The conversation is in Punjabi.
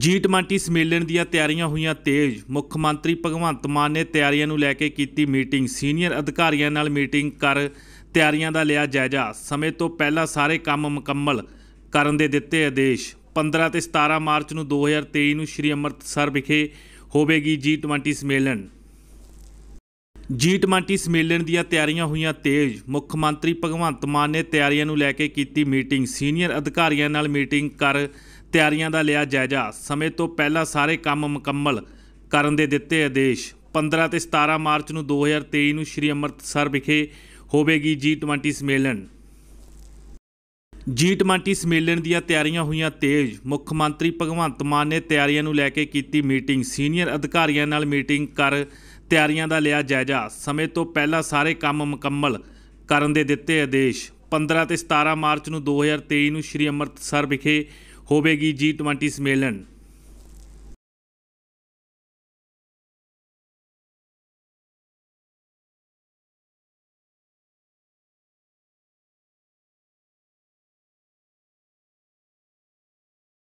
ਜੀ20 ਸੰਮੇਲਨ ਦੀਆਂ ਤਿਆਰੀਆਂ ਹੋਈਆਂ ਤੇਜ਼ ਮੁੱਖ ਮੰਤਰੀ ਭਗਵੰਤ ਮਾਨ ਨੇ ਤਿਆਰੀਆਂ ਨੂੰ ਲੈ ਕੇ ਕੀਤੀ ਮੀਟਿੰਗ ਸੀਨੀਅਰ ਅਧਿਕਾਰੀਆਂ ਨਾਲ ਮੀਟਿੰਗ ਕਰ ਤਿਆਰੀਆਂ ਦਾ ਲਿਆ ਜਾਇਜ਼ਾ ਸਮੇਂ ਤੋਂ ਪਹਿਲਾਂ ਸਾਰੇ ਕੰਮ ਮੁਕੰਮਲ ਕਰਨ ਦੇ ਦਿੱਤੇ ਆਦੇਸ਼ 15 ਤੇ 17 ਮਾਰਚ ਨੂੰ 2023 ਨੂੰ ਸ਼੍ਰੀ ਅੰਮ੍ਰਿਤਸਰ ਵਿਖੇ ਹੋਵੇਗੀ ਜੀ20 ਸੰਮੇਲਨ ਜੀ20 ਸੰਮੇਲਨ ਦੀਆਂ ਤਿਆਰੀਆਂ ਹੋਈਆਂ ਤੇਜ਼ ਮੁੱਖ ਮੰਤਰੀ ਭਗਵੰਤ ਮਾਨ ਨੇ ਤਿਆਰੀਆਂ ਨੂੰ ਲੈ ਕੇ ਕੀਤੀ ਮੀਟਿੰਗ ਸੀਨੀਅਰ ਅਧਿਕਾਰੀਆਂ ਨਾਲ ਮੀਟਿੰਗ ਕਰ ਤਿਆਰੀਆਂ ਦਾ ਲਿਆ ਜਾਇਜ਼ਾ ਸਮੇਂ ਤੋਂ ਪਹਿਲਾਂ ਸਾਰੇ ਕੰਮ ਮੁਕੰਮਲ ਕਰਨ ਦੇ ਦਿੱਤੇ ਆਦੇਸ਼ 15 ਤੇ 17 ਮਾਰਚ ਨੂੰ 2023 ਨੂੰ ਸ਼੍ਰੀ ਅੰਮ੍ਰਿਤਸਰ ਵਿਖੇ ਹੋਵੇਗੀ G20 ਸੰਮੇਲਨ G20 ਸੰਮੇਲਨ ਦੀਆਂ ਤਿਆਰੀਆਂ ਹੋਈਆਂ ਤੇਜ਼ ਮੁੱਖ ਮੰਤਰੀ ਭਗਵੰਤ ਮਾਨ ਨੇ ਤਿਆਰੀਆਂ ਨੂੰ ਲੈ ਕੇ ਕੀਤੀ ਮੀਟਿੰਗ ਸੀਨੀਅਰ ਅਧਿਕਾਰੀਆਂ ਨਾਲ ਮੀਟਿੰਗ ਕਰ ਤਿਆਰੀਆਂ ਦਾ ਲਿਆ ਜਾਇਜ਼ਾ ਸਮੇਂ ਤੋਂ ਪਹਿਲਾਂ ਸਾਰੇ ਕੰਮ ਮੁਕੰਮਲ ਕਰਨ ਦੇ ਦਿੱਤੇ ਆਦੇਸ਼ 15 ਤੇ 17 ਮਾਰਚ ਨੂੰ 2023 ਨੂੰ ਸ਼੍ਰੀ ਅੰਮ੍ਰਿਤਸਰ ਵਿਖੇ ਹੋਵੇਗੀ G20 ਸੰਮੇਲਨ